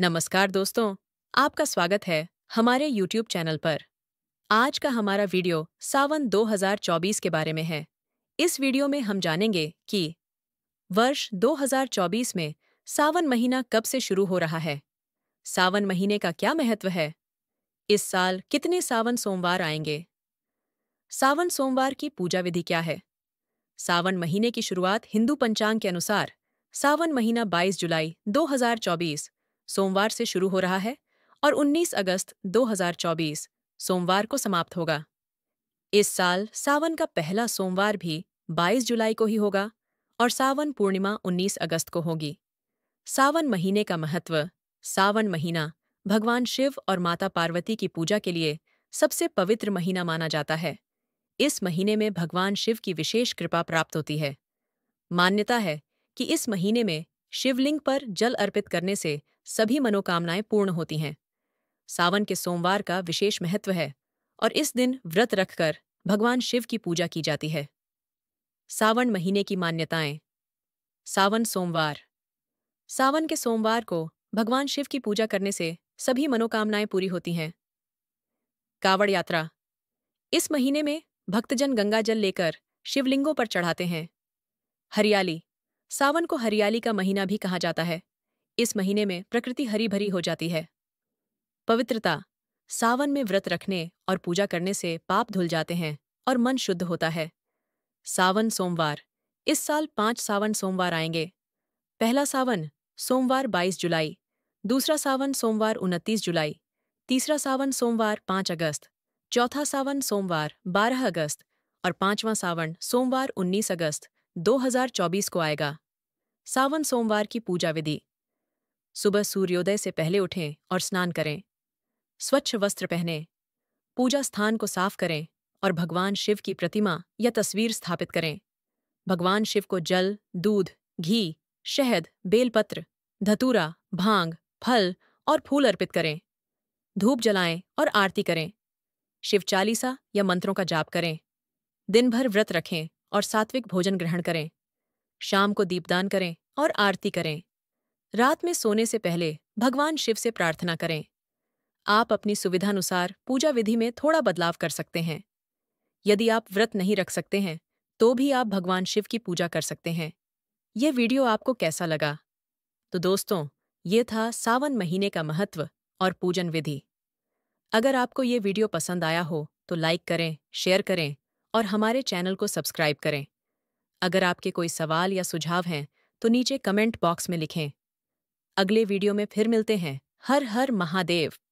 नमस्कार दोस्तों आपका स्वागत है हमारे YouTube चैनल पर आज का हमारा वीडियो सावन 2024 के बारे में है इस वीडियो में हम जानेंगे कि वर्ष 2024 में सावन महीना कब से शुरू हो रहा है सावन महीने का क्या महत्व है इस साल कितने सावन सोमवार आएंगे सावन सोमवार की पूजा विधि क्या है सावन महीने की शुरुआत हिंदू पंचांग के अनुसार सावन महीना 22 जुलाई 2024 सोमवार से शुरू हो रहा है और 19 अगस्त 2024 सोमवार को समाप्त होगा इस साल सावन का पहला सोमवार भी 22 जुलाई को ही होगा और सावन पूर्णिमा 19 अगस्त को होगी सावन महीने का महत्व सावन महीना भगवान शिव और माता पार्वती की पूजा के लिए सबसे पवित्र महीना माना जाता है इस महीने में भगवान शिव की विशेष कृपा प्राप्त होती है मान्यता है कि इस महीने में शिवलिंग पर जल अर्पित करने से सभी मनोकामनाएं पूर्ण होती हैं सावन के सोमवार का विशेष महत्व है और इस दिन व्रत रखकर भगवान शिव की पूजा की जाती है सावन महीने की मान्यताएं सावन सोमवार सावन के सोमवार को भगवान शिव की पूजा करने से सभी मनोकामनाएं पूरी होती हैं कावड़ यात्रा इस महीने में भक्तजन गंगा जल लेकर शिवलिंगों पर चढ़ाते हैं हरियाली सावन को हरियाली का महीना भी कहा जाता है इस महीने में प्रकृति हरी भरी हो जाती है पवित्रता सावन में व्रत रखने और पूजा करने से पाप धुल जाते हैं और मन शुद्ध होता है सावन सोमवार इस साल पांच सावन सोमवार आएंगे पहला सावन सोमवार 22 जुलाई दूसरा सावन सोमवार 29 जुलाई तीसरा सावन सोमवार 5 अगस्त चौथा सावन सोमवार 12 अगस्त और पांचवां सावन सोमवार 19 अगस्त 2024 को आएगा सावन सोमवार की पूजा विधि सुबह सूर्योदय से पहले उठें और स्नान करें स्वच्छ वस्त्र पहने पूजा स्थान को साफ करें और भगवान शिव की प्रतिमा या तस्वीर स्थापित करें भगवान शिव को जल दूध घी शहद बेलपत्र धतूरा भांग फल और फूल अर्पित करें धूप जलाएं और आरती करें शिव चालीसा या मंत्रों का जाप करें दिन भर व्रत रखें और सात्विक भोजन ग्रहण करें शाम को दीपदान करें और आरती करें रात में सोने से पहले भगवान शिव से प्रार्थना करें आप अपनी सुविधानुसार पूजा विधि में थोड़ा बदलाव कर सकते हैं यदि आप व्रत नहीं रख सकते हैं तो भी आप भगवान शिव की पूजा कर सकते हैं यह वीडियो आपको कैसा लगा तो दोस्तों ये था सावन महीने का महत्व और पूजन विधि अगर आपको ये वीडियो पसंद आया हो तो लाइक करें शेयर करें और हमारे चैनल को सब्सक्राइब करें अगर आपके कोई सवाल या सुझाव हैं तो नीचे कमेंट बॉक्स में लिखें अगले वीडियो में फिर मिलते हैं हर हर महादेव